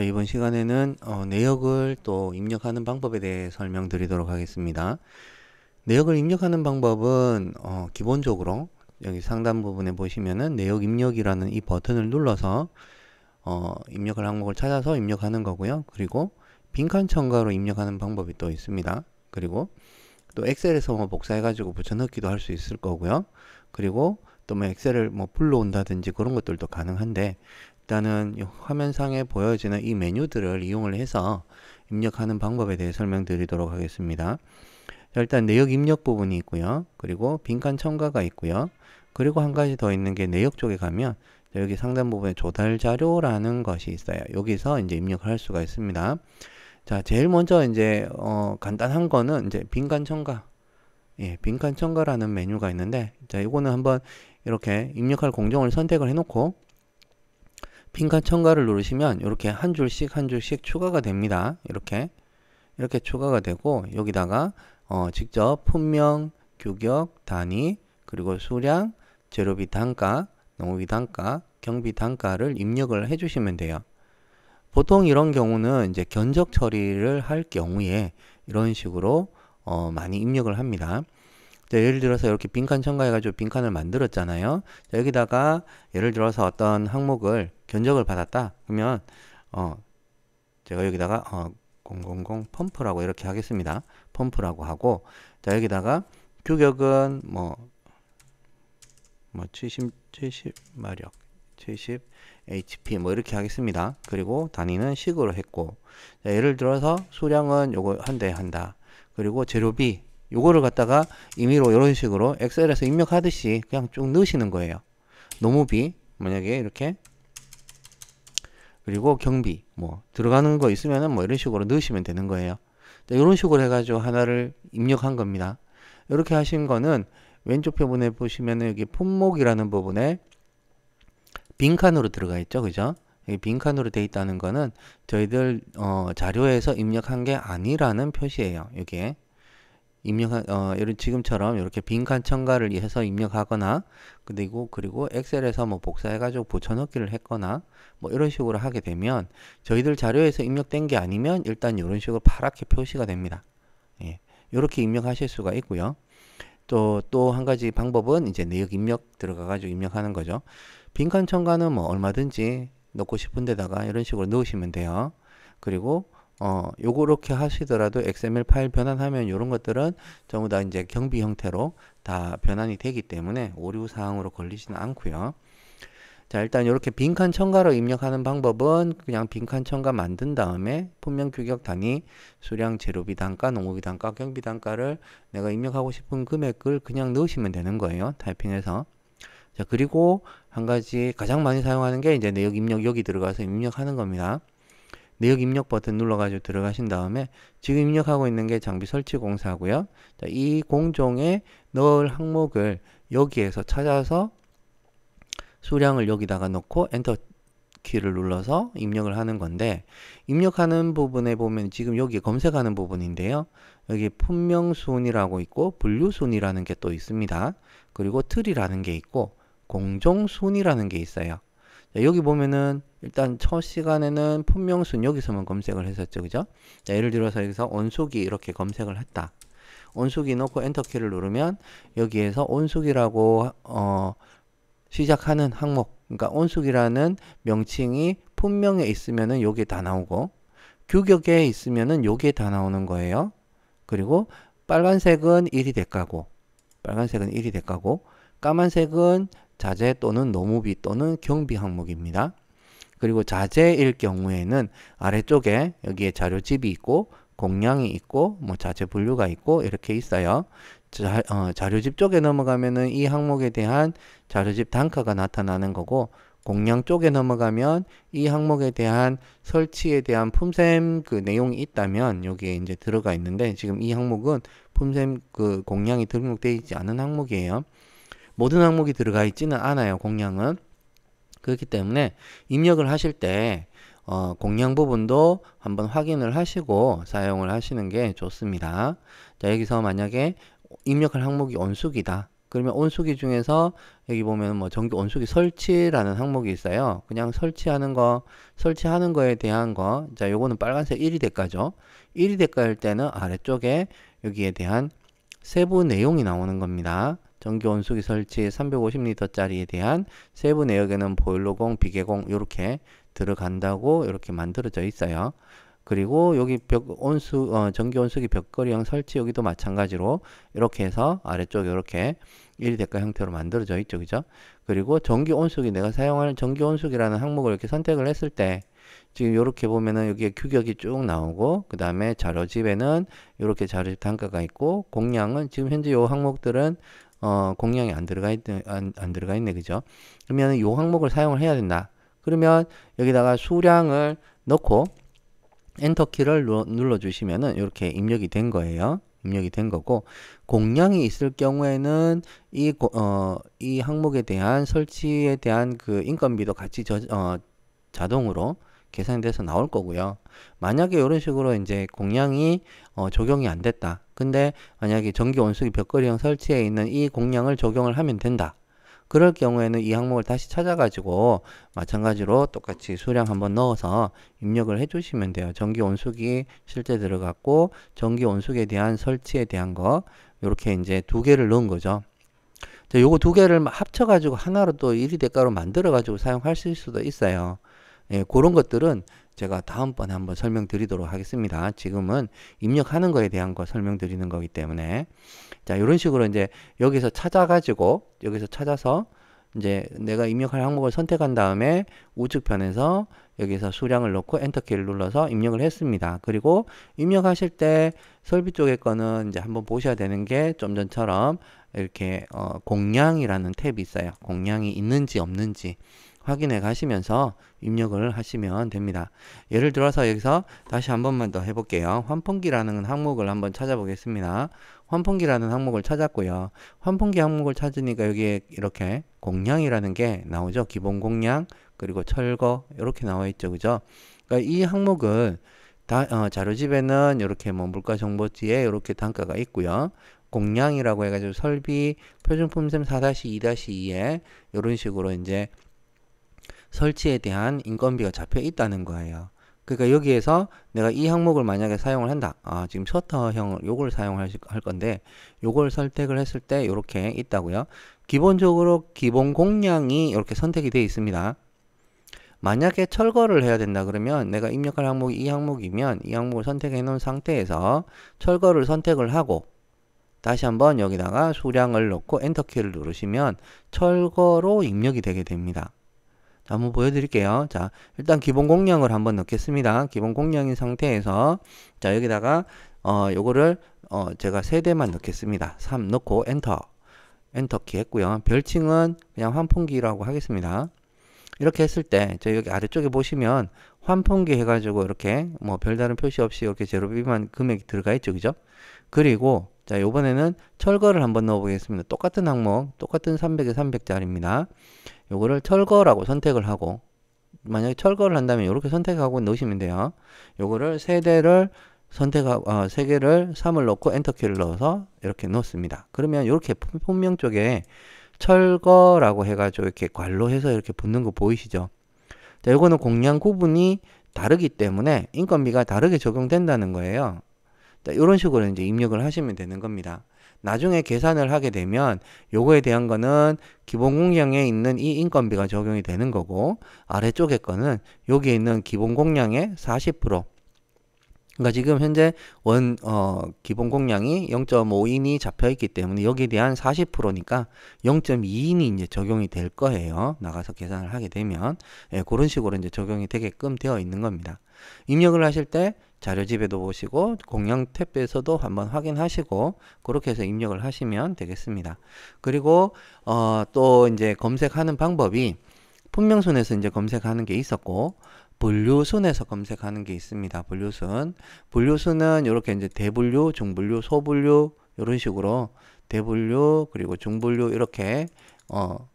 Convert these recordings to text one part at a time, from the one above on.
네, 이번 시간에는 어, 내역을 또 입력하는 방법에 대해 설명드리도록 하겠습니다. 내역을 입력하는 방법은 어, 기본적으로 여기 상단 부분에 보시면은 내역 입력이라는 이 버튼을 눌러서 어, 입력할 항목을 찾아서 입력하는 거고요. 그리고 빈칸 첨가로 입력하는 방법이 또 있습니다. 그리고 또 엑셀에서 뭐 복사해가지고 붙여넣기도 할 수 있을 거고요. 그리고 또 뭐 엑셀을 뭐 불러온다든지 그런 것들도 가능한데 일단은 화면상에 보여지는 이 메뉴들을 이용을 해서 입력하는 방법에 대해 설명드리도록 하겠습니다. 일단 내역 입력 부분이 있고요. 그리고 빈칸 첨가가 있고요. 그리고 한 가지 더 있는 게 내역 쪽에 가면 여기 상단 부분에 조달 자료라는 것이 있어요. 여기서 이제 입력할 수가 있습니다. 자, 제일 먼저 이제 어, 간단한 거는 이제 빈칸 첨가. 예, 빈칸 첨가라는 메뉴가 있는데 자, 이거는 한번 이렇게 입력할 공정을 선택을 해 놓고 빈칸 첨가를 누르시면 이렇게 한 줄씩 한 줄씩 추가가 됩니다. 이렇게 이렇게 추가가 되고 여기다가 어, 직접 품명, 규격, 단위, 그리고 수량, 재료비 단가, 농업비 단가, 경비 단가를 입력을 해주시면 돼요. 보통 이런 경우는 이제 견적 처리를 할 경우에 이런 식으로 어, 많이 입력을 합니다. 예를 들어서 이렇게 빈칸 첨가해가지고 빈칸을 만들었잖아요. 자, 여기다가 예를 들어서 어떤 항목을 견적을 받았다. 그러면 어 제가 여기다가 어000 펌프라고 이렇게 하겠습니다. 펌프라고 하고 자 여기다가 규격은 뭐뭐 뭐 70, 뭐 70 마력 70 HP 뭐 이렇게 하겠습니다. 그리고 단위는 식으로 했고 자, 예를 들어서 수량은 요거 한 대 한다. 그리고 재료비 요거를 갖다가 임의로 이런 식으로 엑셀에서 입력하듯이 그냥 쭉 넣으시는 거예요. 노무비 만약에 이렇게 그리고 경비 뭐 들어가는 거 있으면은 뭐 이런 식으로 넣으시면 되는 거예요. 이런 식으로 해가지고 하나를 입력한 겁니다. 이렇게 하신 거는 왼쪽 표본에 보시면은 여기 품목이라는 부분에 빈칸으로 들어가 있죠, 그죠? 빈칸으로 돼 있다는 거는 저희들 어, 자료에서 입력한 게 아니라는 표시예요. 여기에. 입력한 어 이런 지금처럼 이렇게 빈칸 첨가를 해서 입력하거나 그리고 그리고 엑셀에서 뭐 복사해 가지고 붙여넣기를 했거나 뭐 이런 식으로 하게 되면 저희들 자료에서 입력된 게 아니면 일단 이런 식으로 파랗게 표시가 됩니다 예 이렇게 입력하실 수가 있고요 또 또 한 가지 방법은 이제 내역 입력 들어가 가지고 입력하는 거죠 빈칸 첨가는 뭐 얼마든지 넣고 싶은 데다가 이런 식으로 넣으시면 돼요 그리고 어, 요렇게 하시더라도 XML 파일 변환하면 요런 것들은 전부 다 이제 경비 형태로 다 변환이 되기 때문에 오류 사항으로 걸리지는 않고요. 자 일단 요렇게 빈칸 첨가로 입력하는 방법은 그냥 빈칸 첨가 만든 다음에 품명 규격 단위 수량 재료비 단가 농업비 단가 경비 단가를 내가 입력하고 싶은 금액을 그냥 넣으시면 되는 거예요 타이핑해서 자 그리고 한 가지 가장 많이 사용하는 게 이제 내역 입력 여기 들어가서 입력하는 겁니다 내역 입력 버튼 눌러가지고 들어가신 다음에 지금 입력하고 있는 게 장비 설치 공사고요. 자, 이 공종에 넣을 항목을 여기에서 찾아서 수량을 여기다가 넣고 엔터 키를 눌러서 입력을 하는 건데 입력하는 부분에 보면 지금 여기 검색하는 부분인데요. 여기 품명순이라고 있고 분류순이라는 게 또 있습니다. 그리고 틀이라는 게 있고 공종순이라는 게 있어요. 자, 네, 여기 보면은 일단 첫 시간에는 품명순 여기서만 검색을 했었죠. 그죠? 자, 예를 들어서 여기서 온수기 이렇게 검색을 했다. 온수기 넣고 엔터키를 누르면 여기에서 온수기라고 어, 시작하는 항목 그러니까 온수기라는 명칭이 품명에 있으면은 요게 다 나오고 규격에 있으면은 요게 다 나오는 거예요. 그리고 빨간색은 1이 대가고 빨간색은 1이 대가고 까만색은 자재 또는 노무비 또는 경비 항목입니다. 그리고 자재일 경우에는 아래쪽에 여기에 자료집이 있고 공량이 있고 뭐 자재 분류가 있고 이렇게 있어요. 자, 어, 자료집 쪽에 넘어가면은 이 항목에 대한 자료집 단가가 나타나는 거고 공량 쪽에 넘어가면 이 항목에 대한 설치에 대한 품셈 그 내용이 있다면 여기에 이제 들어가 있는데 지금 이 항목은 품셈 그 공량이 등록되어 있지 않은 항목이에요. 모든 항목이 들어가 있지는 않아요. 공량은. 그렇기 때문에 입력을 하실 때 어, 공량 부분도 한번 확인을 하시고 사용을 하시는 게 좋습니다. 자, 여기서 만약에 입력할 항목이 온수기다. 그러면 온수기 중에서 여기 보면 뭐 전기 온수기 설치라는 항목이 있어요. 그냥 설치하는 거, 설치하는 거에 대한 거. 자, 요거는 빨간색 1위 대가죠. 1위 대가일 때는 아래쪽에 여기에 대한 세부 내용이 나오는 겁니다. 전기 온수기 설치 350리터짜리에 대한 세부 내역에는 보일러공, 비계공 이렇게 들어간다고 이렇게 만들어져 있어요. 그리고 여기 벽 온수 어, 전기 온수기 벽걸이형 설치 여기도 마찬가지로 이렇게 해서 아래쪽 이렇게 일대가 형태로 만들어져 있죠 그죠 그리고 전기 온수기 내가 사용하는 전기 온수기라는 항목을 이렇게 선택을 했을 때 지금 이렇게 보면은 여기에 규격이 쭉 나오고 그 다음에 자료집에는 이렇게 자료집 단가가 있고 공량은 지금 현재 요 항목들은 어, 공량이 안 들어가 있, 안, 안 들어가 있네. 그죠? 그러면 요 항목을 사용을 해야 된다. 그러면 여기다가 수량을 넣고 엔터키를 눌러주시면은 이렇게 입력이 된 거예요. 입력이 된 거고 공량이 있을 경우에는 이, 고, 어, 이 항목에 대한 설치에 대한 그 인건비도 같이 저, 어, 자동으로 계산돼서 나올 거고요. 만약에 이런 식으로 이제 공량이 어, 적용이 안 됐다. 근데 만약에 전기 온수기 벽걸이형 설치에 있는 이 공량을 적용을 하면 된다. 그럴 경우에는 이 항목을 다시 찾아가지고 마찬가지로 똑같이 수량 한번 넣어서 입력을 해주시면 돼요. 전기 온수기 실제 들어갔고 전기 온수기에 대한 설치에 대한 거 이렇게 이제 두 개를 넣은 거죠. 자, 요거 두 개를 합쳐가지고 하나로 또 1위 대가로 만들어가지고 사용하실 수도 있어요. 예, 그런 것들은 제가 다음번에 한번 설명드리도록 하겠습니다. 지금은 입력하는 거에 대한 거 설명드리는 거기 때문에 자 이런 식으로 이제 여기서 찾아가지고 여기서 찾아서 이제 내가 입력할 항목을 선택한 다음에 우측편에서 여기서 수량을 넣고 엔터키를 눌러서 입력을 했습니다. 그리고 입력하실 때 설비 쪽에 거는 이제 한번 보셔야 되는 게 좀 전처럼 이렇게 어, 공량이라는 탭이 있어요. 공량이 있는지 없는지 확인해 가시면서 입력을 하시면 됩니다. 예를 들어서 여기서 다시 한 번만 더 해볼게요. 환풍기라는 항목을 한번 찾아보겠습니다. 환풍기라는 항목을 찾았고요. 환풍기 항목을 찾으니까 여기에 이렇게 공량이라는 게 나오죠. 기본 공량 그리고 철거 이렇게 나와 있죠. 그죠? 그러니까 이 항목은 다, 어, 자료집에는 이렇게 뭐 물가 정보지에 이렇게 단가가 있고요. 공량이라고 해가지고 설비 표준품셈 4-2-2에 이런 식으로 이제 설치에 대한 인건비가 잡혀 있다는 거예요. 그러니까 여기에서 내가 이 항목을 만약에 사용을 한다. 아, 지금 셔터형 요걸 사용할 건데 요걸 선택을 했을 때요렇게 있다고요. 기본적으로 기본 공량이 이렇게 선택이 되어 있습니다. 만약에 철거를 해야 된다 그러면 내가 입력할 항목이 이 항목이면 이 항목을 선택해 놓은 상태에서 철거를 선택을 하고 다시 한번 여기다가 수량을 넣고 엔터키를 누르시면 철거로 입력이 되게 됩니다. 한번 보여드릴게요. 자, 일단 기본 공령을 한번 넣겠습니다. 기본 공령인 상태에서, 자, 여기다가, 어, 요거를, 어, 제가 세대만 넣겠습니다. 3 넣고 엔터. 엔터키 했고요. 별칭은 그냥 환풍기라고 하겠습니다. 이렇게 했을 때, 저 여기 아래쪽에 보시면 환풍기 해가지고 이렇게 뭐 별다른 표시 없이 이렇게 제로비만 금액이 들어가 있죠. 그죠? 그리고 자, 요번에는 철거를 한번 넣어 보겠습니다. 똑같은 항목, 똑같은 300에 300짜리입니다. 요거를 철거라고 선택을 하고 만약에 철거를 한다면 이렇게 선택하고 넣으시면 돼요. 요거를 세 대를 선택하고 어, 세 개를 3을 넣고 엔터키를 넣어서 이렇게 넣습니다. 그러면 이렇게 품명 쪽에 철거라고 해가지고 이렇게 관로해서 이렇게 붙는 거 보이시죠? 자, 요거는 공량 구분이 다르기 때문에 인건비가 다르게 적용된다는 거예요. 자, 요런 식으로 이제 입력을 하시면 되는 겁니다. 나중에 계산을 하게 되면 요거에 대한 거는 기본 공량에 있는 이 인건비가 적용이 되는 거고 아래쪽에 거는 여기에 있는 기본 공량의 40% 그러니까 지금 현재 원 어, 기본 공량이 0.5인이 잡혀 있기 때문에 여기에 대한 40%니까 0.2인이 이제 적용이 될 거예요. 나가서 계산을 하게 되면 예, 그런 식으로 이제 적용이 되게끔 되어 있는 겁니다. 입력을 하실 때 자료집에도 보시고 공양 탭에서도 한번 확인하시고 그렇게 해서 입력을 하시면 되겠습니다. 그리고 어, 또 이제 검색하는 방법이 품명순에서 이제 검색하는 게 있었고 분류순에서 검색하는 게 있습니다. 분류순. 분류순은 이렇게 이제 대분류, 중분류, 소분류 이런 식으로 대분류 그리고 중분류 이렇게 어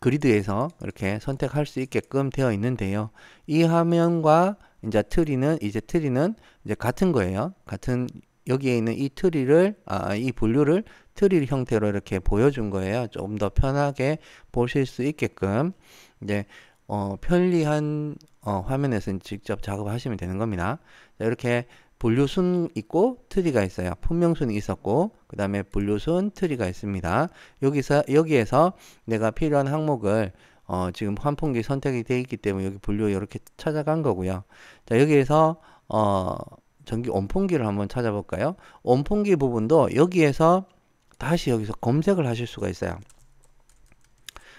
그리드에서 이렇게 선택할 수 있게끔 되어 있는데요. 이 화면과 이제 트리는 이제 트리는 이제 같은 거예요. 같은 여기에 있는 이 트리를 아, 이 분류를 트리 형태로 이렇게 보여준 거예요. 조금 더 편하게 보실 수 있게끔 이제 어, 편리한 어, 화면에서 직접 작업하시면 되는 겁니다. 자, 이렇게 분류순 있고 트리가 있어요. 품명순이 있었고 그 다음에 분류순 트리가 있습니다. 여기서 여기에서 내가 필요한 항목을 어, 지금 환풍기 선택이 되어 있기 때문에 여기 분류 이렇게 찾아간 거고요. 자 여기에서 어, 전기 온풍기를 한번 찾아볼까요? 온풍기 부분도 여기에서 다시 여기서 검색을 하실 수가 있어요.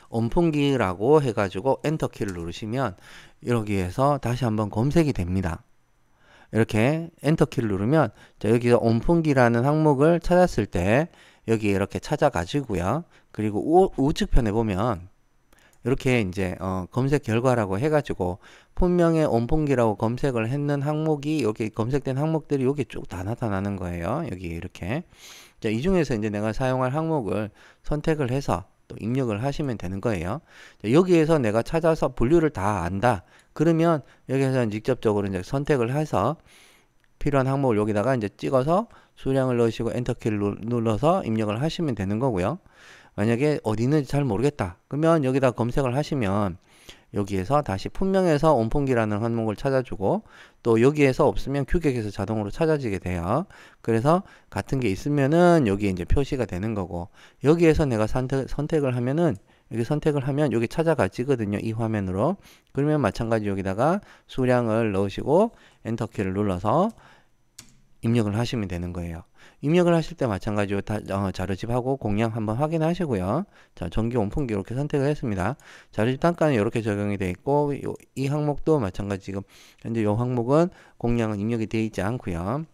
온풍기라고 해가지고 엔터키를 누르시면 여기에서 다시 한번 검색이 됩니다. 이렇게 엔터키를 누르면 여기서 온풍기라는 항목을 찾았을 때 여기 이렇게 찾아가지고요. 그리고 우, 측편에 보면 이렇게 이제 어, 검색 결과라고 해가지고 분명히 온풍기라고 검색을 했는 항목이 여기 검색된 항목들이 여기 쭉 다 나타나는 거예요. 여기 이렇게 자, 이 중에서 이제 내가 사용할 항목을 선택을 해서 또 입력을 하시면 되는 거예요. 여기에서 내가 찾아서 분류를 다 안다. 그러면 여기에서 직접적으로 이제 선택을 해서 필요한 항목을 여기다가 이제 찍어서 수량을 넣으시고 엔터키를 눌러서 입력을 하시면 되는 거고요. 만약에 어디 있는지 잘 모르겠다. 그러면 여기다 검색을 하시면 여기에서 다시 품명에서 온풍기라는 항목을 찾아주고 또 여기에서 없으면 규격에서 자동으로 찾아지게 돼요. 그래서 같은 게 있으면은 여기에 이제 표시가 되는 거고 여기에서 내가 선택, 선택을 하면은 여기 선택을 하면 여기 찾아가지거든요. 이 화면으로. 그러면 마찬가지 여기다가 수량을 넣으시고 엔터키를 눌러서 입력을 하시면 되는 거예요. 입력을 하실 때 마찬가지로 다, 어, 자료집하고 공략 한번 확인하시고요. 자, 전기 온풍기 이렇게 선택을 했습니다. 자료집 단가는 이렇게 적용이 되어 있고 요, 이 항목도 마찬가지 지금 현재 이 항목은 공략은 입력이 되어 있지 않고요.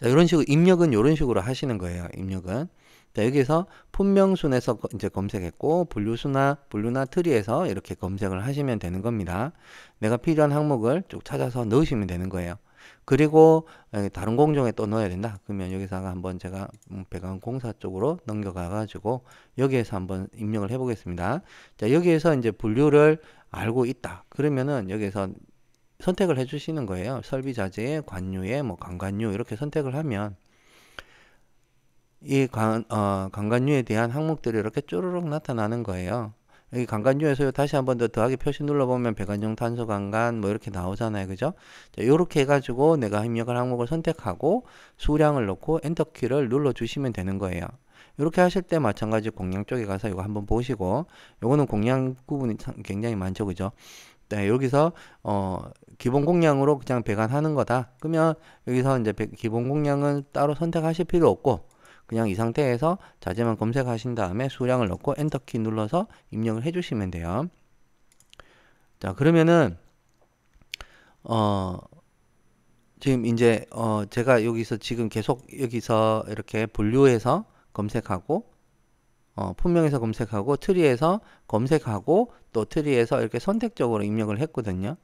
자, 이런 식으로 입력은 이런 식으로 하시는 거예요. 입력은. 자, 여기서 에 품명순에서 이제 검색했고 분류수나 분류나 트리에서 이렇게 검색을 하시면 되는 겁니다. 내가 필요한 항목을 쭉 찾아서 넣으시면 되는 거예요. 그리고 다른 공정에또 넣어야 된다. 그러면 여기서 한번 제가 음, 배관공사 쪽으로 넘겨가 가지고 여기에서 한번 입력을 해 보겠습니다. 자, 여기에서 이제 분류를 알고 있다. 그러면은 여기서 에 선택을 해 주시는 거예요. 설비 자재 관유의 뭐 강관유 이렇게 선택을 하면 이 관, 어, 관관유에 대한 항목들이 이렇게 쪼르륵 나타나는 거예요. 여기 강간유에서 다시 한 번 더 더하기 표시 눌러보면 배관용 탄소 강간 뭐 이렇게 나오잖아요. 그죠? 자, 요렇게 해가지고 내가 입력할 항목을 선택하고 수량을 넣고 엔터키를 눌러주시면 되는 거예요. 이렇게 하실 때 마찬가지 공략 쪽에 가서 이거 한번 보시고 요거는 공략 부분이 굉장히 많죠 그죠 네, 여기서 어 기본 공략으로 그냥 배관하는 거다 그러면 여기서 이제 기본 공략은 따로 선택하실 필요 없고 그냥 이 상태에서 자재만 검색하신 다음에 수량을 넣고 엔터키 눌러서 입력을 해주시면 돼요. 자 그러면은 어 지금 이제 어 제가 여기서 지금 계속 여기서 이렇게 분류해서 검색하고 어 품명에서 검색하고 트리에서 검색하고 또 트리에서 이렇게 선택적으로 입력을 했거든요.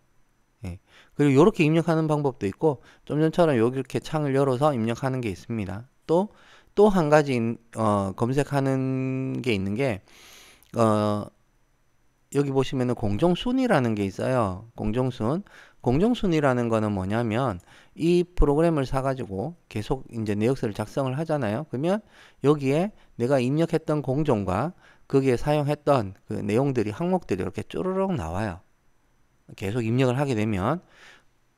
예. 그리고 이렇게 입력하는 방법도 있고 좀 전처럼 여기 이렇게 창을 열어서 입력하는 게 있습니다. 또 또한 가지 어, 검색하는 게 있는 게 어, 여기 보시면은 공정순위라는게 있어요. 공정순. 공정순이라는 거는 뭐냐면 이 프로그램을 사가지고 계속 이제 내역서를 작성을 하잖아요. 그러면 여기에 내가 입력했던 공정과 거기에 사용했던 그 내용들이 항목들이 이렇게 쪼르륵 나와요. 계속 입력을 하게 되면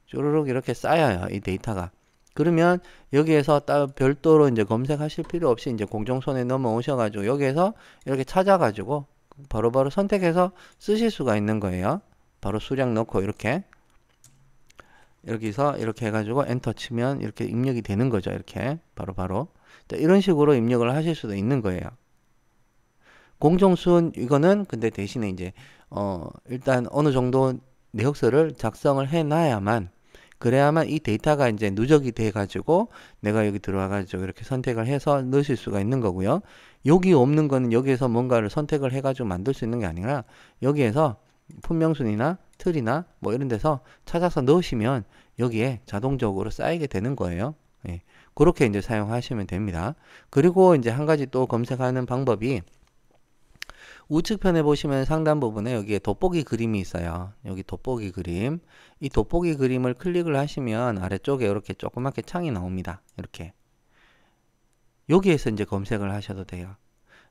쪼르륵 이렇게 쌓여요. 이 데이터가. 그러면 여기에서 따로 별도로 이제 검색하실 필요 없이 이제 공정손에 넘어오셔가지고 여기에서 이렇게 찾아가지고 바로바로 선택해서 쓰실 수가 있는 거예요. 바로 수량 넣고 이렇게 여기서 이렇게 해가지고 엔터 치면 이렇게 입력이 되는 거죠. 이렇게 바로바로 바로. 이런 식으로 입력을 하실 수도 있는 거예요. 공정순 이거는 근데 대신에 이제 어 일단 어느 정도 내역서를 작성을 해놔야만 그래야만 이 데이터가 이제 누적이 돼 가지고 내가 여기 들어와 가지고 이렇게 선택을 해서 넣으실 수가 있는 거고요. 여기 없는 거는 여기에서 뭔가를 선택을 해 가지고 만들 수 있는 게 아니라 여기에서 품명순이나 틀이나 뭐 이런 데서 찾아서 넣으시면 여기에 자동적으로 쌓이게 되는 거예요. 예. 그렇게 이제 사용하시면 됩니다. 그리고 이제 한 가지 또 검색하는 방법이 우측편에 보시면 상단 부분에 여기에 돋보기 그림이 있어요. 여기 돋보기 그림. 이 돋보기 그림을 클릭을 하시면 아래쪽에 이렇게 조그맣게 창이 나옵니다. 이렇게. 여기에서 이제 검색을 하셔도 돼요.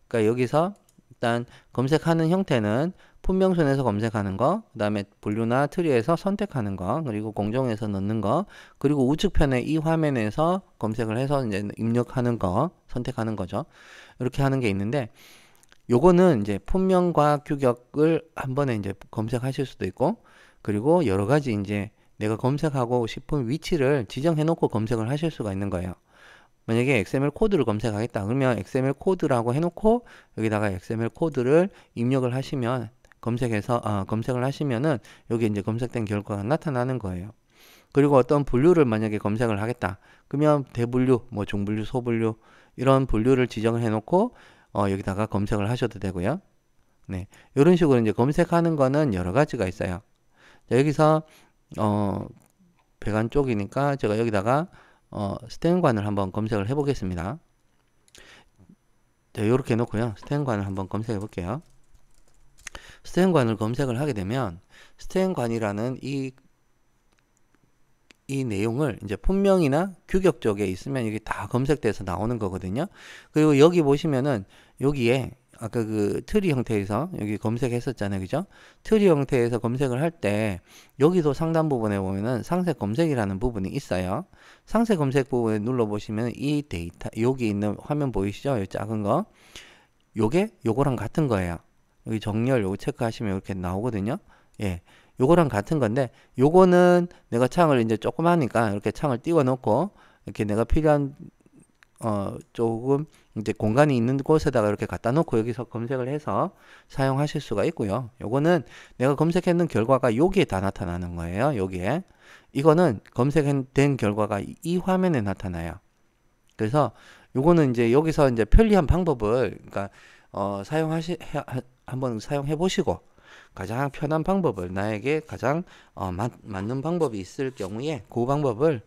그러니까 여기서 일단 검색하는 형태는 품명순에서 검색하는 거, 그 다음에 분류나 트리에서 선택하는 거, 그리고 공정에서 넣는 거, 그리고 우측편에 이 화면에서 검색을 해서 이제 입력하는 거, 선택하는 거죠. 이렇게 하는 게 있는데 요거는 이제 본명과 규격을 한 번에 이제 검색하실 수도 있고 그리고 여러 가지 이제 내가 검색하고 싶은 위치를 지정해 놓고 검색을 하실 수가 있는 거예요. 만약에 XML 코드를 검색하겠다 그러면 XML 코드라고 해놓고 여기다가 XML 코드를 입력을 하시면 검색해서 아, 검색을 하시면은 여기 이제 검색된 결과가 나타나는 거예요. 그리고 어떤 분류를 만약에 검색을 하겠다 그러면 대분류, 뭐 중분류, 소분류 이런 분류를 지정을 해놓고 어, 여기다가 검색을 하셔도 되고요. 네, 이런 식으로 이제 검색하는 거는 여러 가지가 있어요. 자, 여기서 어, 배관 쪽이니까 제가 여기다가 어, 스탠관을 한번 검색을 해보겠습니다. 자, 이렇게 놓고요. 스탠관을 한번 검색해 볼게요. 스탠관을 검색을 하게 되면 스탠관이라는 이이 내용을 이제 품명이나 규격 쪽에 있으면 이게 다 검색돼서 나오는 거거든요. 그리고 여기 보시면은 여기에 아까 그 트리 형태에서 여기 검색했었잖아요. 그죠? 트리 형태에서 검색을 할 때 여기도 상단 부분에 보면은 상세 검색이라는 부분이 있어요. 상세 검색 부분에 눌러 보시면 이 데이터 여기 있는 화면 보이시죠? 이 작은 거. 요게 요거랑 같은 거예요. 여기 정렬 요거 체크하시면 이렇게 나오거든요. 예. 요거랑 같은 건데 요거는 내가 창을 이제 조금 하니까 이렇게 창을 띄워 놓고 이렇게 내가 필요한 어 조금 이제 공간이 있는 곳에다가 이렇게 갖다 놓고 여기서 검색을 해서 사용하실 수가 있고요 요거는 내가 검색했는 결과가 여기에 다 나타나는 거예요 여기에 이거는 검색된 결과가 이 화면에 나타나요 그래서 요거는 이제 여기서 이제 편리한 방법을 그러니까 어 사용하시 해, 한번 사용해 보시고 가장 편한 방법을 나에게 가장 어, 맞, 맞는 방법이 있을 경우에 그 방법을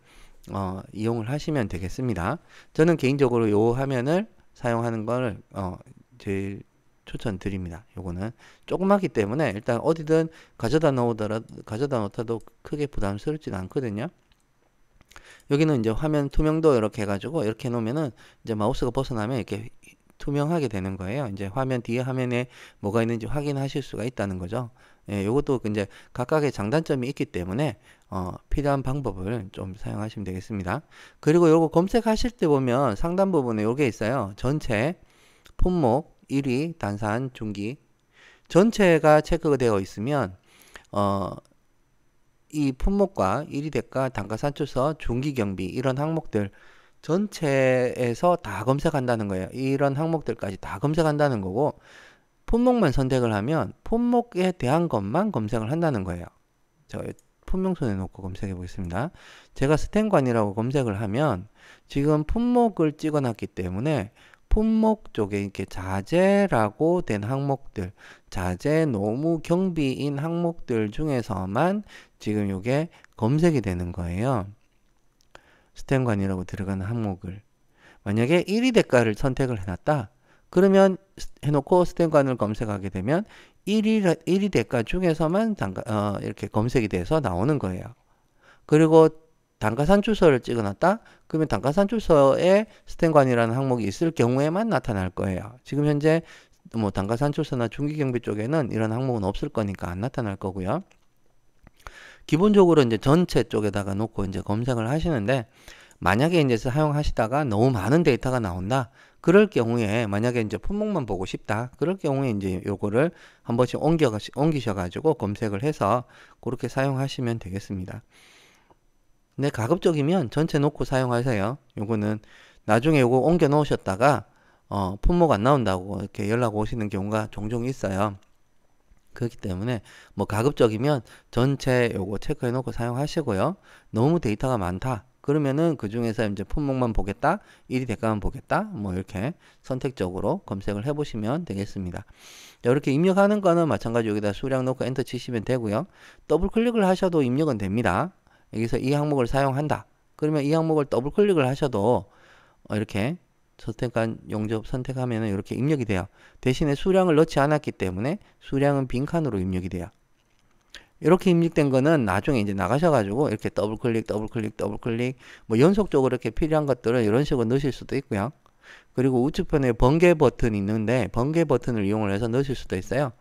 어, 이용을 하시면 되겠습니다. 저는 개인적으로 요 화면을 사용하는 걸 어, 제일 추천드립니다. 요거는 조그맣기 때문에 일단 어디든 가져다 놓으더라도 가져다 놓더라도 크게 부담스럽진 않거든요. 여기는 이제 화면 투명도 이렇게 해가지고 이렇게 놓으면은 이제 마우스가 벗어나면 이렇게 투명하게 되는 거예요. 이제 화면 뒤에 화면에 뭐가 있는지 확인하실 수가 있다는 거죠. 예, 요것도 이제 각각의 장단점이 있기 때문에 어, 필요한 방법을 좀 사용하시면 되겠습니다. 그리고 요거 검색하실 때 보면 상단 부분에 요게 있어요. 전체, 품목, 1위, 단산, 중기. 전체가 체크가 되어 있으면 어, 이 품목과 1위 대가, 단가 산출서, 중기 경비 이런 항목들 전체에서 다 검색한다는 거예요. 이런 항목들까지 다 검색한다는 거고 품목만 선택을 하면 품목에 대한 것만 검색을 한다는 거예요. 저 품명 손에 놓고 검색해 보겠습니다. 제가 스탠관이라고 검색을 하면 지금 품목을 찍어놨기 때문에 품목 쪽에 이렇게 자재라고 된 항목들, 자재, 노무, 경비인 항목들 중에서만 지금 이게 검색이 되는 거예요. 스탠관이라고 들어가는 항목을 만약에 1위 대가를 선택을 해놨다. 그러면 해놓고 스탠관을 검색하게 되면 1위, 1위 대가 중에서만 단가, 어, 이렇게 검색이 돼서 나오는 거예요. 그리고 단가산출서를 찍어놨다? 그러면 단가산출서에 스탠관이라는 항목이 있을 경우에만 나타날 거예요. 지금 현재 뭐 단가산출서나 중기경비 쪽에는 이런 항목은 없을 거니까 안 나타날 거고요. 기본적으로 이제 전체 쪽에다가 놓고 이제 검색을 하시는데 만약에 이제 사용하시다가 너무 많은 데이터가 나온다. 그럴 경우에 만약에 이제 품목만 보고 싶다. 그럴 경우에 이제 요거를 한 번씩 옮겨 옮기셔 가지고 검색을 해서 그렇게 사용하시면 되겠습니다. 근데 가급적이면 전체 놓고 사용하세요. 요거는 나중에 요거 옮겨 놓으셨다가 어, 품목 안 나온다고 이렇게 연락 오시는 경우가 종종 있어요. 그렇기 때문에 뭐 가급적이면 전체 요거 체크해 놓고 사용하시고요. 너무 데이터가 많다. 그러면은 그 중에서 이제 품목만 보겠다, 1위 대가만 보겠다, 뭐 이렇게 선택적으로 검색을 해보시면 되겠습니다. 이렇게 입력하는 거는 마찬가지 여기다 수량 넣고 엔터 치시면 되고요. 더블 클릭을 하셔도 입력은 됩니다. 여기서 이 항목을 사용한다. 그러면 이 항목을 더블 클릭을 하셔도 어, 이렇게 선택한 용접 선택하면 이렇게 입력이 돼요. 대신에 수량을 넣지 않았기 때문에 수량은 빈칸으로 입력이 돼요. 이렇게 입력된 거는 나중에 이제 나가셔가지고 이렇게 더블 클릭, 더블 클릭, 더블 클릭 뭐 연속적으로 이렇게 필요한 것들을 이런 식으로 넣으실 수도 있고요. 그리고 우측편에 번개 버튼이 있는데 번개 버튼을 이용을 해서 넣으실 수도 있어요.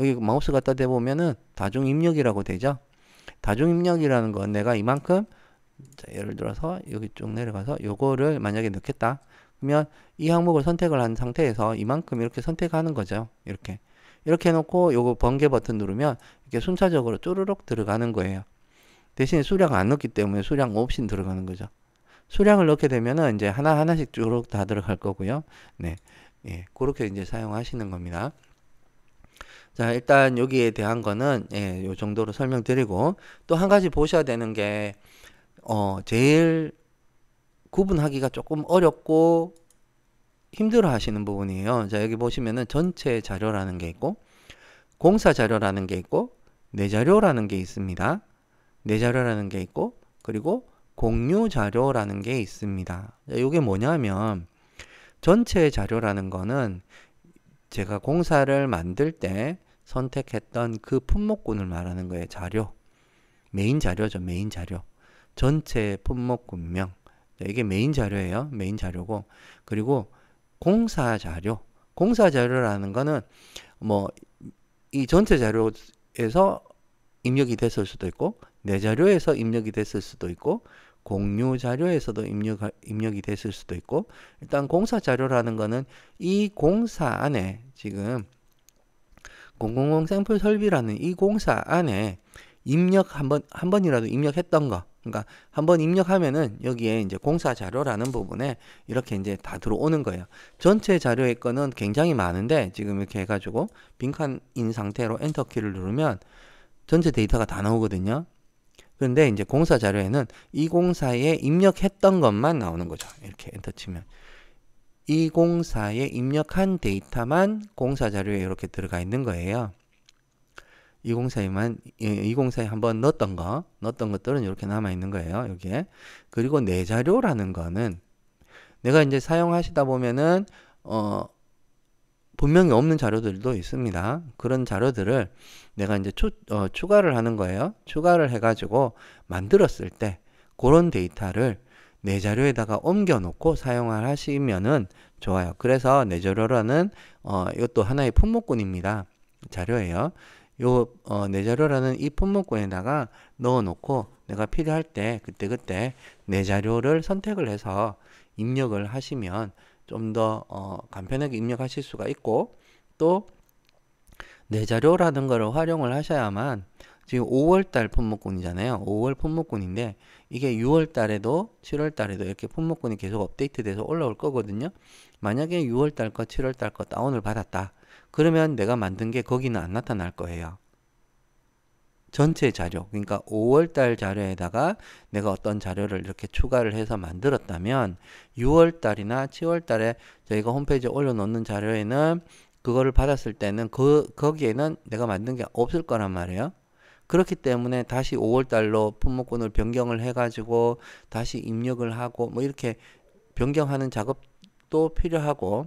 여기 마우스 갖다 대보면은 다중 입력이라고 되죠. 다중 입력이라는 건 내가 이만큼 자, 예를 들어서 여기 쭉 내려가서 요거를 만약에 넣겠다. 그러면 이 항목을 선택을 한 상태에서 이만큼 이렇게 선택하는 거죠. 이렇게. 이렇게 해놓고 요거 번개 버튼 누르면 이렇게 순차적으로 쪼르륵 들어가는 거예요. 대신 에 수량 안 넣기 때문에 수량 없이 들어가는 거죠. 수량을 넣게 되면은 이제 하나하나씩 쪼르륵 다 들어갈 거고요. 네. 예, 그렇게 이제 사용하시는 겁니다. 자, 일단 여기에 대한 거는 예, 요 정도로 설명드리고 또 한 가지 보셔야 되는 게 어, 제일 구분하기가 조금 어렵고 힘들어 하시는 부분이에요. 자, 여기 보시면은 전체 자료라는 게 있고, 공사 자료라는 게 있고, 내 자료라는 게 있습니다. 내 자료라는 게 있고, 그리고 공유 자료라는 게 있습니다. 자, 이게 뭐냐면, 전체 자료라는 거는 제가 공사를 만들 때 선택했던 그 품목군을 말하는 거예요. 자료. 메인 자료죠. 메인 자료. 전체 품목군명. 네, 이게 메인 자료예요. 메인 자료고. 그리고 공사 자료. 공사 자료라는 거는 뭐 이 전체 자료에서 입력이 됐을 수도 있고 내 자료에서 입력이 됐을 수도 있고 공유 자료에서도 입력 입력이 됐을 수도 있고 일단 공사 자료라는 거는 이 공사 안에 지금 000 샘플 설비라는 이 공사 안에 입력 한 번 한 번이라도 입력했던 거 그러니까 한번 입력하면은 여기에 이제 공사 자료라는 부분에 이렇게 이제 다 들어오는 거예요. 전체 자료의 거는 굉장히 많은데 지금 이렇게 해가지고 빈칸인 상태로 엔터 키를 누르면 전체 데이터가 다 나오거든요. 그런데 이제 공사 자료에는 이 공사에 입력했던 것만 나오는 거죠. 이렇게 엔터 치면. 이 공사에 입력한 데이터만 공사 자료에 이렇게 들어가 있는 거예요. 이공사에만 이공사에 한번 넣었던 거 넣었던 것들은 이렇게 남아 있는 거예요 여기에 그리고 내 자료라는 거는 내가 이제 사용하시다 보면은 어 분명히 없는 자료들도 있습니다 그런 자료들을 내가 이제 추, 어, 추가를 하는 거예요 추가를 해 가지고 만들었을 때 그런 데이터를 내 자료에다가 옮겨 놓고 사용을 하시면은 좋아요 그래서 내 자료라는 어 이것도 하나의 품목군입니다 자료예요 요, 어, 내 자료라는 이품목권에다가 넣어 놓고 내가 필요할 때 그때그때 내 자료를 선택을 해서 입력을 하시면 좀더 어, 간편하게 입력하실 수가 있고 또 내 자료라는 거를 활용을 하셔야만 지금 5월달 품목군이잖아요. 5월 품목군인데 이게 6월달에도 7월달에도 이렇게 품목군이 계속 업데이트돼서 올라올 거거든요. 만약에 6월달 거, 7월달 거 다운을 받았다. 그러면 내가 만든 게 거기는 안 나타날 거예요. 전체 자료, 그러니까 5월달 자료에다가 내가 어떤 자료를 이렇게 추가를 해서 만들었다면 6월달이나 7월달에 저희가 홈페이지에 올려놓는 자료에는 그거를 받았을 때는 그, 거기에는 내가 만든 게 없을 거란 말이에요. 그렇기 때문에 다시 5월달로 품목권을 변경을 해가지고 다시 입력을 하고 뭐 이렇게 변경하는 작업도 필요하고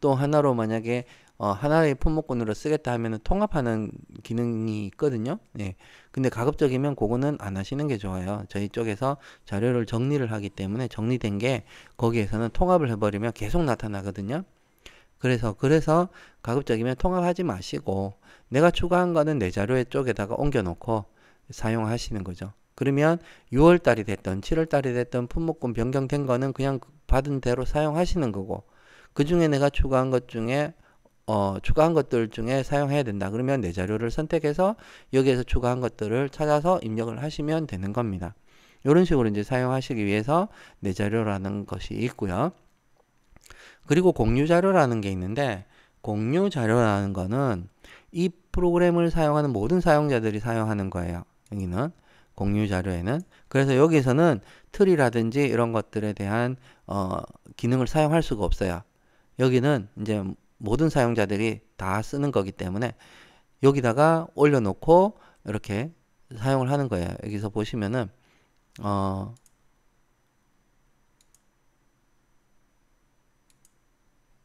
또 하나로 만약에 어, 하나의 품목권으로 쓰겠다 하면은 통합하는 기능이 있거든요. 예. 근데 가급적이면 그거는 안 하시는 게 좋아요. 저희 쪽에서 자료를 정리를 하기 때문에 정리된 게 거기에서는 통합을 해버리면 계속 나타나거든요. 그래서 그래서 가급적이면 통합하지 마시고 내가 추가한 거는 내 자료의 쪽에다가 옮겨놓고 사용하시는 거죠. 그러면 6월 달이 됐던 7월 달이 됐던 품목권 변경된 거는 그냥 받은 대로 사용하시는 거고 그 중에 내가 추가한 것 중에 어, 추가한 것들 중에 사용해야 된다. 그러면 내 자료를 선택해서 여기에서 추가한 것들을 찾아서 입력을 하시면 되는 겁니다. 이런 식으로 이제 사용하시기 위해서 내 자료라는 것이 있고요. 그리고 공유 자료라는 게 있는데 공유 자료라는 거는 이 프로그램을 사용하는 모든 사용자들이 사용하는 거예요. 여기는 공유 자료에는 그래서 여기서는 틀이라든지 이런 것들에 대한 어, 기능을 사용할 수가 없어요. 여기는 이제 모든 사용자들이 다 쓰는 거기 때문에 여기다가 올려놓고 이렇게 사용을 하는 거예요. 여기서 보시면은 어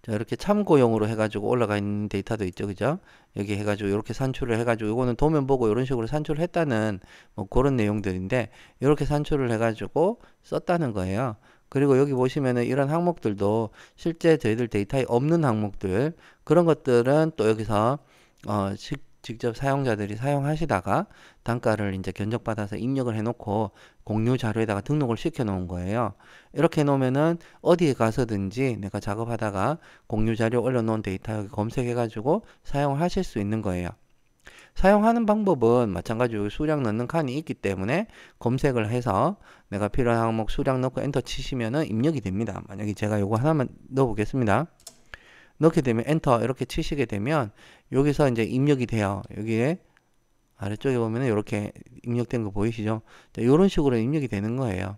이렇게 참고용으로 해가지고 올라가 있는 데이터도 있죠. 그죠? 여기 해가지고 이렇게 산출을 해가지고 이거는 도면 보고 이런 식으로 산출을 했다는 뭐 그런 내용들인데 이렇게 산출을 해가지고 썼다는 거예요. 그리고 여기 보시면은 이런 항목들도 실제 저희들 데이터에 없는 항목들 그런 것들은 또 여기서 어, 직접 사용자들이 사용하시다가 단가를 이제 견적받아서 입력을 해놓고 공유 자료에다가 등록을 시켜놓은 거예요. 이렇게 해놓으면은 어디에 가서든지 내가 작업하다가 공유 자료 올려놓은 데이터 여기 검색해가지고 사용하실 수 있는 거예요. 사용하는 방법은 마찬가지로 수량 넣는 칸이 있기 때문에 검색을 해서 내가 필요한 항목 수량 넣고 엔터 치시면은 입력이 됩니다. 만약에 제가 이거 하나만 넣어 보겠습니다. 넣게 되면 엔터 이렇게 치시게 되면 여기서 이제 입력이 돼요. 여기에 아래쪽에 보면 이렇게 입력된 거 보이시죠? 이런 식으로 입력이 되는 거예요.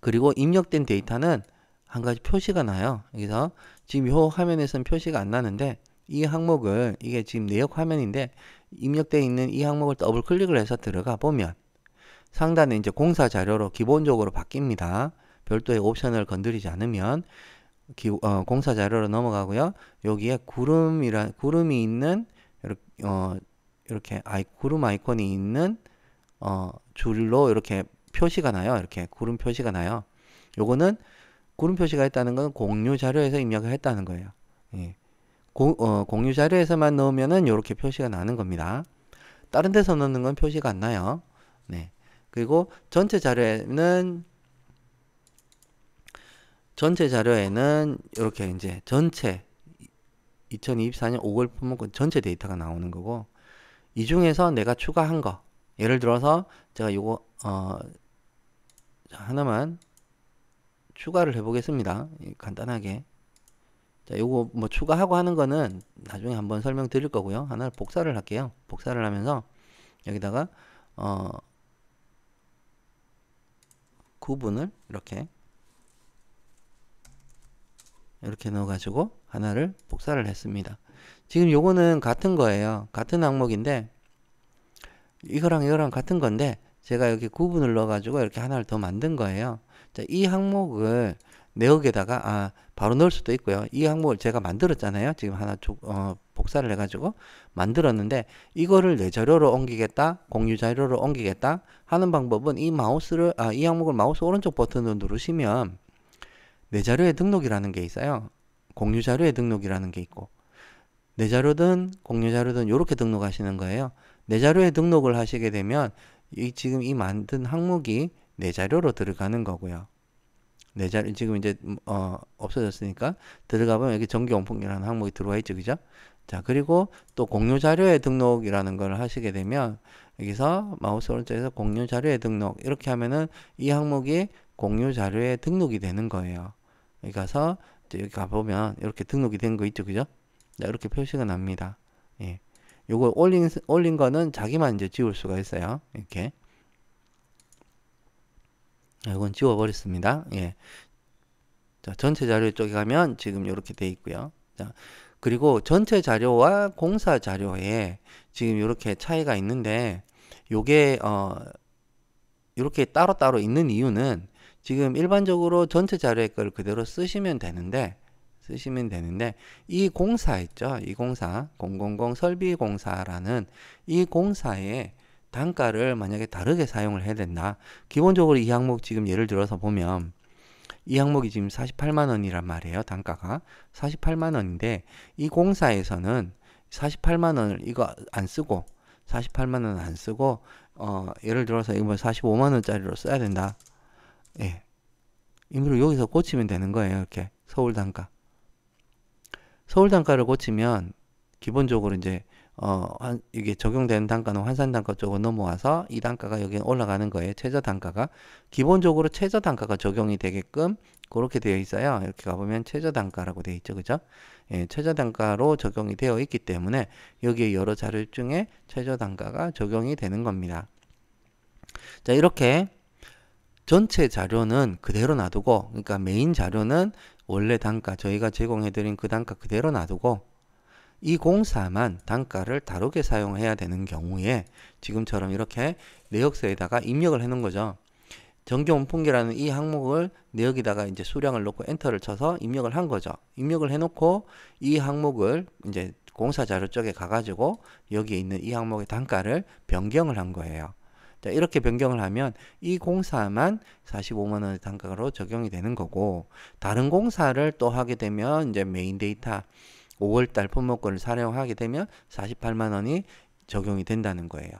그리고 입력된 데이터는 한 가지 표시가 나요. 여기서 지금 이 화면에서는 표시가 안 나는데 이 항목을 이게 지금 내역 화면인데 입력되어 있는 이 항목을 더블 클릭을 해서 들어가 보면 상단에 이제 공사 자료로 기본적으로 바뀝니다. 별도의 옵션을 건드리지 않으면 기, 어, 공사 자료로 넘어가고요. 여기에 구름이란 구름이 있는 이렇게, 어, 이렇게 아이, 구름 아이콘이 있는 어, 줄로 이렇게 표시가 나요. 이렇게 구름 표시가 나요. 요거는 구름 표시가 있다는 건 공유 자료에서 입력을 했다는 거예요. 예. 고, 어, 공유 자료에서만 넣으면 이렇게 표시가 나는 겁니다. 다른 데서 넣는 건 표시가 안 나요. 네. 그리고 전체 자료에는 전체 자료에는 이렇게 이제 전체 2024년 5월 품목은 전체 데이터가 나오는 거고 이 중에서 내가 추가한 거 예를 들어서 제가 이거 어, 하나만 추가를 해 보겠습니다 간단하게 자, 요거 뭐 추가하고 하는 거는 나중에 한번 설명드릴 거고요. 하나 를 복사를 할게요. 복사를 하면서 여기다가 어 구분을 이렇게 이렇게 넣어 가지고 하나를 복사를 했습니다. 지금 요거는 같은 거예요. 같은 항목인데 이거랑 이거랑 같은 건데 제가 여기 구분을 넣어 가지고 이렇게 하나를 더 만든 거예요. 자, 이 항목을 내역에다가 아 바로 넣을 수도 있고요. 이 항목을 제가 만들었잖아요. 지금 하나 조, 어, 복사를 해가지고 만들었는데 이거를 내 자료로 옮기겠다, 공유 자료로 옮기겠다 하는 방법은 이 마우스를 아, 이 항목을 마우스 오른쪽 버튼을 누르시면 내자료에 등록이라는 게 있어요. 공유 자료에 등록이라는 게 있고 내 자료든 공유 자료든 이렇게 등록하시는 거예요. 내 자료에 등록을 하시게 되면 이 지금 이 만든 항목이 내 자료로 들어가는 거고요. 네 자리 지금 이제 음, 어 없어졌으니까 들어가 보면 여기 전기 원폭이라는 항목이 들어와 있죠 그죠 자 그리고 또 공유 자료에 등록이라는 걸 하시게 되면 여기서 마우스 오른쪽에서 공유 자료에 등록 이렇게 하면은 이 항목이 공유 자료에 등록이 되는 거예요 여기 그러니까 가서 이제 여기 가보면 이렇게 등록이 된 거 있죠 그죠 자 이렇게 표시가 납니다 예 요거 올린 올린 거는 자기만 이제 지울 수가 있어요 이렇게 아, 이건 지워버렸습니다. 예. 자, 전체 자료 쪽에 가면 지금 이렇게 돼 있고요. 자, 그리고 전체 자료와 공사 자료에 지금 이렇게 차이가 있는데 요게 어 이렇게 따로따로 있는 이유는 지금 일반적으로 전체 자료의 걸 그대로 쓰시면 되는데 쓰시면 되는데 이 공사 있죠 이 공사 000 설비 공사라는 이 공사에 단가를 만약에 다르게 사용을 해야 된다. 기본적으로 이 항목 지금 예를 들어서 보면 이 항목이 지금 48만 원이란 말이에요. 단가가 48만 원인데 이 공사에서는 48만 원을 이거 안 쓰고 48만 원 안 쓰고 어 예를 들어서 이거 45만 뭐 원짜리로 써야 된다. 예. 임의로 여기서 고치면 되는 거예요. 이렇게 서울 단가. 서울 단가를 고치면 기본적으로 이제 어, 환, 이게 적용되는 단가는 환산 단가 쪽으로 넘어와서 이 단가가 여기 올라가는 거예요. 최저 단가가. 기본적으로 최저 단가가 적용이 되게끔 그렇게 되어 있어요. 이렇게 가보면 최저 단가라고 되어 있죠. 그죠? 예, 최저 단가로 적용이 되어 있기 때문에 여기에 여러 자료 중에 최저 단가가 적용이 되는 겁니다. 자, 이렇게 전체 자료는 그대로 놔두고, 그러니까 메인 자료는 원래 단가, 저희가 제공해드린 그 단가 그대로 놔두고, 이 공사만 단가를 다르게 사용해야 되는 경우에 지금처럼 이렇게 내역서에다가 입력을 해 놓은 거죠. 전기온풍기라는 이 항목을 내역에다가 이제 수량을 넣고 엔터를 쳐서 입력을 한 거죠. 입력을 해놓고 이 항목을 이제 공사자료 쪽에 가가지고 여기에 있는 이 항목의 단가를 변경을 한 거예요. 자, 이렇게 변경을 하면 이 공사만 45만원의 단가로 적용이 되는 거고, 다른 공사를 또 하게 되면 이제 메인 데이터, 5월달 품목권을 사용하게 되면 48만 원이 적용이 된다는 거예요.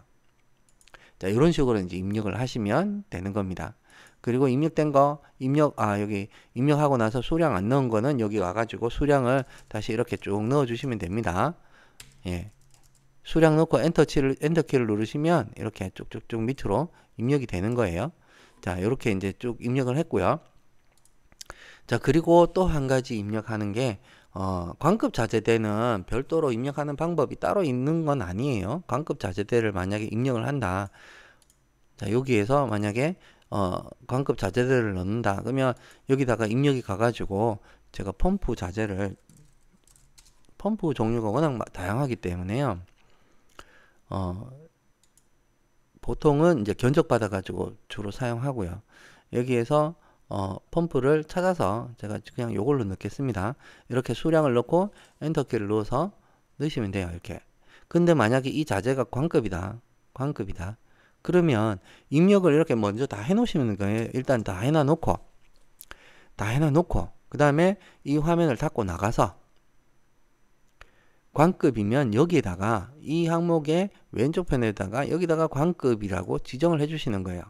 자, 이런 식으로 이제 입력을 하시면 되는 겁니다. 그리고 입력된 거 입력 아 여기 입력하고 나서 수량 안 넣은 거는 여기 와가지고 수량을 다시 이렇게 쭉 넣어 주시면 됩니다. 예. 수량 넣고 엔터키를 엔터키를 누르시면 이렇게 쭉쭉쭉 밑으로 입력이 되는 거예요. 자, 이렇게 이제 쭉 입력을 했고요. 자, 그리고 또 한 가지 입력하는 게 어, 관급 자제대는 별도로 입력하는 방법이 따로 있는 건 아니에요. 관급 자제대를 만약에 입력을 한다. 자, 여기에서 만약에 어, 관급 자제대를 넣는다. 그러면 여기다가 입력이 가가지고 제가 펌프 자제를 펌프 종류가 워낙 다양하기 때문에요. 어, 보통은 이제 견적 받아가지고 주로 사용하고요. 여기에서 어, 펌프를 찾아서 제가 그냥 요걸로 넣겠습니다. 이렇게 수량을 넣고 엔터키를 넣어서 넣으시면 돼요. 이렇게. 근데 만약에 이 자재가 광급이다. 광급이다. 그러면 입력을 이렇게 먼저 다 해놓으시는 거예요. 일단 다 해놔놓고 다 해놔놓고 그 다음에 이 화면을 닫고 나가서 광급이면 여기에다가 이 항목의 왼쪽편에다가 여기다가 광급이라고 지정을 해주시는 거예요.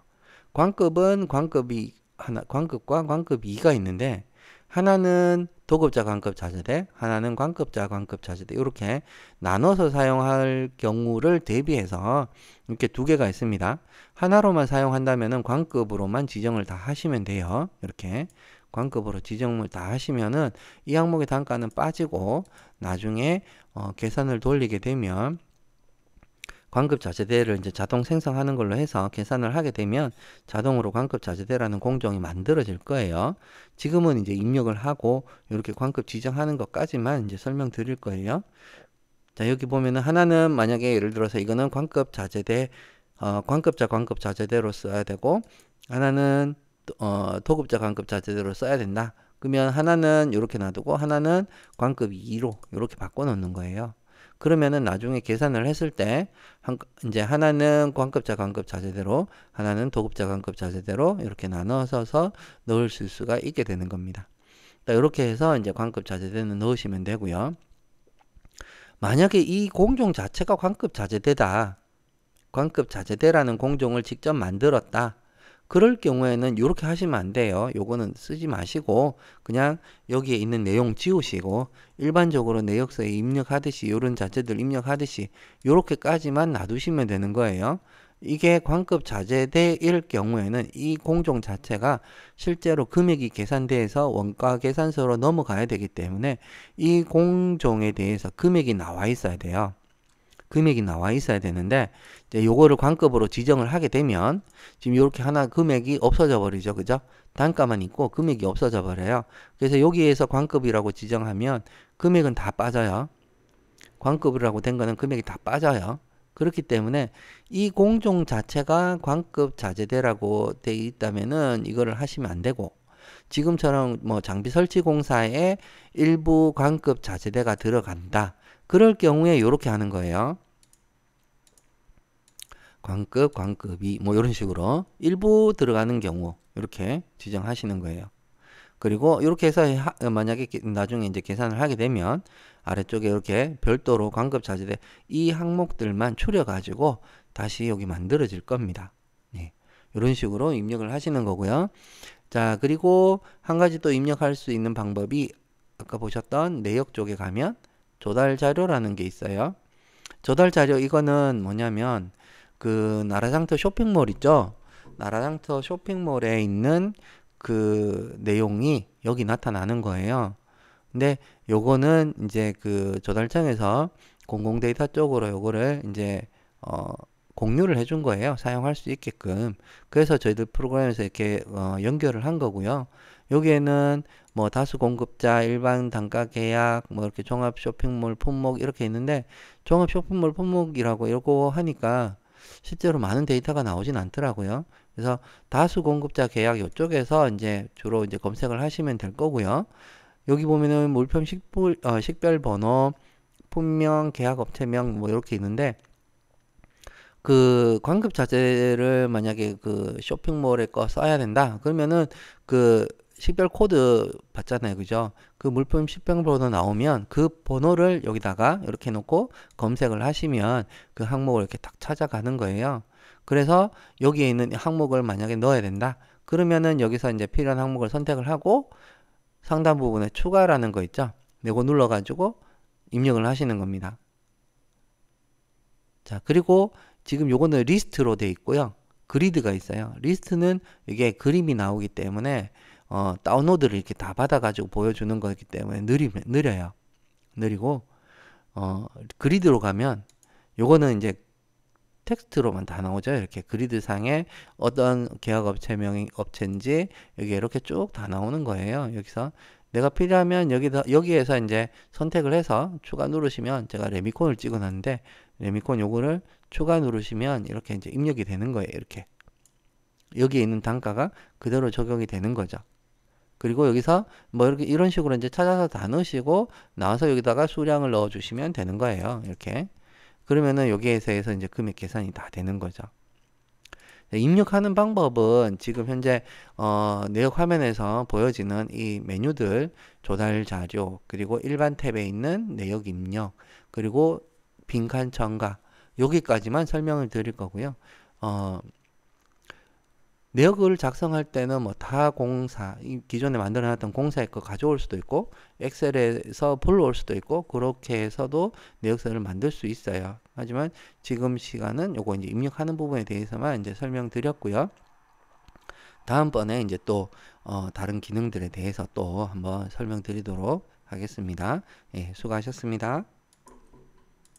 광급은광급이 하나 관급과 관급 2가 있는데 하나는 도급자 관급 자세대, 하나는 관급자 관급 자세대 이렇게 나눠서 사용할 경우를 대비해서 이렇게 두 개가 있습니다. 하나로만 사용한다면은 관급으로만 지정을 다 하시면 돼요. 이렇게 관급으로 지정을 다 하시면은 이 항목의 단가는 빠지고 나중에 어, 계산을 돌리게 되면 관급 자재대를 이제 자동 생성하는 걸로 해서 계산을 하게 되면 자동으로 관급 자재대라는 공정이 만들어질 거예요. 지금은 이제 입력을 하고 이렇게 관급 지정하는 것까지만 이제 설명드릴 거예요. 자, 여기 보면은 하나는 만약에 예를 들어서 이거는 관급 자재대 어, 관급자 관급 자재대로 써야 되고 하나는 어, 도급자 관급 자재대로 써야 된다. 그러면 하나는 이렇게 놔두고 하나는 관급 2로 이렇게 바꿔 놓는 거예요. 그러면은 나중에 계산을 했을 때 한, 이제 하나는 관급자 관급자세대로 하나는 도급자 관급자세대로 이렇게 나눠서서 넣을 수가 있게 되는 겁니다. 이렇게 해서 이제 관급자재대는 넣으시면 되고요. 만약에 이 공종 자체가 관급자재대다. 관급자재대라는 공종을 직접 만들었다. 그럴 경우에는 이렇게 하시면 안 돼요. 요거는 쓰지 마시고 그냥 여기에 있는 내용 지우시고 일반적으로 내역서에 입력하듯이 요런 자체들 입력하듯이 요렇게까지만 놔두시면 되는 거예요. 이게 관급 자재대일 경우에는 이공정 자체가 실제로 금액이 계산돼서 원가 계산서로 넘어가야 되기 때문에 이공정에 대해서 금액이 나와 있어야 돼요. 금액이 나와 있어야 되는데 이제 요거를 관급으로 지정을 하게 되면 지금 이렇게 하나 금액이 없어져 버리죠. 그죠? 단가만 있고 금액이 없어져 버려요. 그래서 여기에서 관급이라고 지정하면 금액은 다 빠져요. 관급이라고 된 거는 금액이 다 빠져요. 그렇기 때문에 이 공종 자체가 관급 자재대라고 돼 있다면은 이거를 하시면 안 되고 지금처럼 뭐 장비 설치 공사에 일부 관급 자재대가 들어간다. 그럴 경우에 이렇게 하는 거예요. 광급광급이뭐 이런 식으로 일부 들어가는 경우 이렇게 지정하시는 거예요. 그리고 이렇게 해서 만약에 나중에 이제 계산을 하게 되면 아래쪽에 이렇게 별도로 광급 자재대 이 항목들만 추려 가지고 다시 여기 만들어질 겁니다. 네. 이런 식으로 입력을 하시는 거고요. 자 그리고 한 가지 또 입력할 수 있는 방법이 아까 보셨던 내역 쪽에 가면 조달 자료라는 게 있어요. 조달 자료 이거는 뭐냐면 그 나라장터 쇼핑몰 있죠. 나라장터 쇼핑몰에 있는 그 내용이 여기 나타나는 거예요. 근데 요거는 이제 그 조달청에서 공공 데이터 쪽으로 요거를 이제 어 공유를 해준 거예요. 사용할 수 있게끔. 그래서 저희들 프로그램에서 이렇게 어 연결을 한 거고요. 여기에는 뭐 다수 공급자, 일반 단가 계약, 뭐 이렇게 종합 쇼핑몰 품목 이렇게 있는데 종합 쇼핑몰 품목이라고 이러고 하니까 실제로 많은 데이터가 나오진 않더라고요. 그래서 다수 공급자 계약 이쪽에서 이제 주로 이제 검색을 하시면 될 거고요. 여기 보면은 물품 식별 어, 식별 번호, 품명, 계약 업체명 뭐 이렇게 있는데 그 관급 자재를 만약에 그 쇼핑몰에 거 써야 된다. 그러면은 그 식별 코드 봤잖아요. 그죠? 그 물품 식별 번호 나오면 그 번호를 여기다가 이렇게 놓고 검색을 하시면 그 항목을 이렇게 딱 찾아가는 거예요. 그래서 여기에 있는 항목을 만약에 넣어야 된다. 그러면은 여기서 이제 필요한 항목을 선택을 하고 상단 부분에 추가라는 거 있죠? 내고 네, 눌러가지고 입력을 하시는 겁니다. 자, 그리고 지금 요거는 리스트로 돼 있고요. 그리드가 있어요. 리스트는 이게 그림이 나오기 때문에 어, 다운로드를 이렇게 다 받아가지고 보여주는 거기 때문에 느리, 느려요. 느리고, 어, 그리드로 가면, 요거는 이제 텍스트로만 다 나오죠. 이렇게 그리드 상에 어떤 계약 업체명이 업체인지 여기 이렇게 쭉 다 나오는 거예요. 여기서 내가 필요하면 여기서 여기에서 이제 선택을 해서 추가 누르시면 제가 레미콘을 찍어놨는데 레미콘 요거를 추가 누르시면 이렇게 이제 입력이 되는 거예요. 이렇게 여기에 있는 단가가 그대로 적용이 되는 거죠. 그리고 여기서 뭐 이렇게 이런 식으로 이제 찾아서 다 넣으시고 나와서 여기다가 수량을 넣어 주시면 되는 거예요 이렇게 그러면은 여기에서 해서 이제 금액 계산이 다 되는 거죠 네, 입력하는 방법은 지금 현재 어, 내역 화면에서 보여지는 이 메뉴들 조달 자료 그리고 일반 탭에 있는 내역 입력 그리고 빈칸 첨가 여기까지만 설명을 드릴 거고요 어, 내역을 작성할 때는 뭐 다 공사 기존에 만들어놨던 공사의 거 가져올 수도 있고 엑셀에서 불러올 수도 있고 그렇게 해서도 내역서를 만들 수 있어요 하지만 지금 시간은 요거 이제 입력하는 부분에 대해서만 이제 설명드렸고요 다음번에 이제 또어 다른 기능들에 대해서 또 한번 설명드리도록 하겠습니다 예, 수고하셨습니다